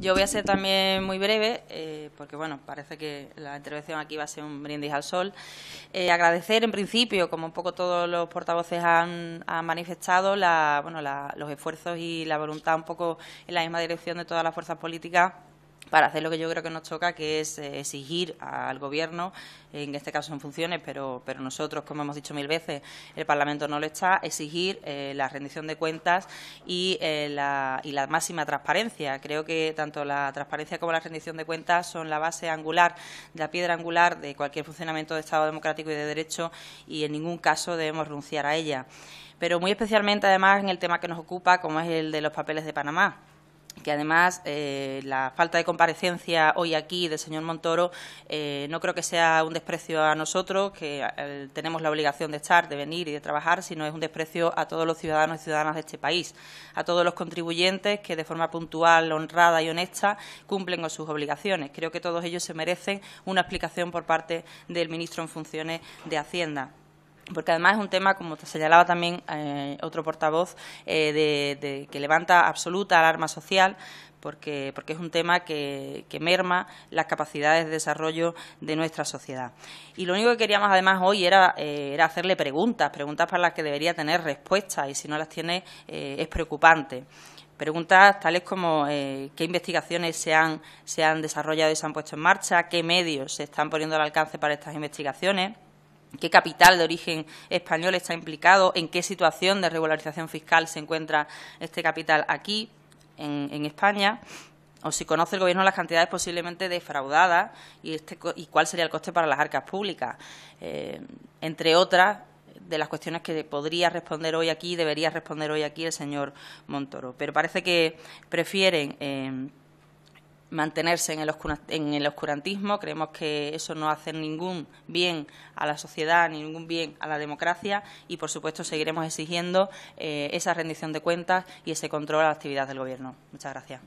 Yo voy a ser también muy breve, eh, porque bueno, parece que la intervención aquí va a ser un brindis al sol. Eh, agradecer, en principio, como un poco todos los portavoces han, manifestado, los esfuerzos y la voluntad un poco en la misma dirección de todas las fuerzas políticas para hacer lo que yo creo que nos toca, que es eh, exigir al Gobierno, en este caso en funciones, pero, nosotros, como hemos dicho mil veces, el Parlamento no lo está, exigir eh, la rendición de cuentas y, eh, la, y la máxima transparencia. Creo que tanto la transparencia como la rendición de cuentas son la base angular, la piedra angular de cualquier funcionamiento de Estado democrático y de derecho y en ningún caso debemos renunciar a ella. Pero muy especialmente, además, en el tema que nos ocupa, como es el de los papeles de Panamá que además eh, la falta de comparecencia hoy aquí del señor Montoro eh, no creo que sea un desprecio a nosotros, que eh, tenemos la obligación de estar, de venir y de trabajar, sino es un desprecio a todos los ciudadanos y ciudadanas de este país, a todos los contribuyentes que de forma puntual, honrada y honesta cumplen con sus obligaciones. Creo que todos ellos se merecen una explicación por parte del ministro en funciones de Hacienda porque además es un tema, como te señalaba también eh, otro portavoz, eh, de, que levanta absoluta alarma social. Porque, es un tema que, merma las capacidades de desarrollo de nuestra sociedad. Y lo único que queríamos además hoy era, eh, hacerle preguntas, preguntas para las que debería tener respuestas y si no las tiene es preocupante preguntas tales como qué investigaciones se han, se han desarrollado y se han puesto en marcha, qué medios se están poniendo al alcance para estas investigaciones qué capital de origen español está implicado, en qué situación de regularización fiscal se encuentra este capital aquí, en, España, o si conoce el Gobierno las cantidades posiblemente defraudadas y, este y cuál sería el coste para las arcas públicas. Eh, entre otras, de las cuestiones que podría responder hoy aquí, debería responder hoy aquí el señor Montoro. Pero parece que prefieren eh, mantenerse en el, oscurantismo. Creemos que eso no hace ningún bien a la sociedad, ni ningún bien a la democracia y, por supuesto, seguiremos exigiendo eh, esa rendición de cuentas y ese control a la actividad del Gobierno. Muchas gracias.